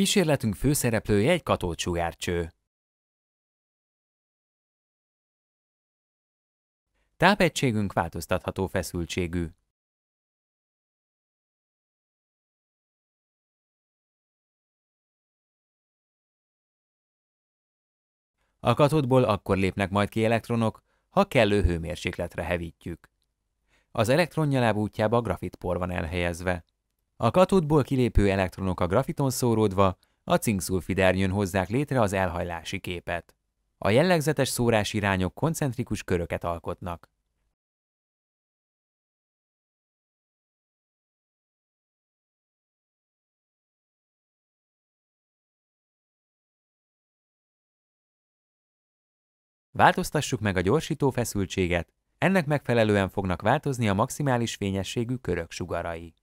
Kísérletünk főszereplője egy katócsúgárcső. Tápegységünk változtatható feszültségű. A katódból akkor lépnek majd ki elektronok, ha kellő hőmérsékletre hevítjük. Az elektronnyalább útjába grafitpor van elhelyezve. A katódból kilépő elektronok a grafiton szóródva a cinkszulfidernyőn hozzák létre az elhajlási képet. A jellegzetes szórás irányok koncentrikus köröket alkotnak. Változtassuk meg a gyorsító feszültséget, ennek megfelelően fognak változni a maximális fényességű körök sugarai.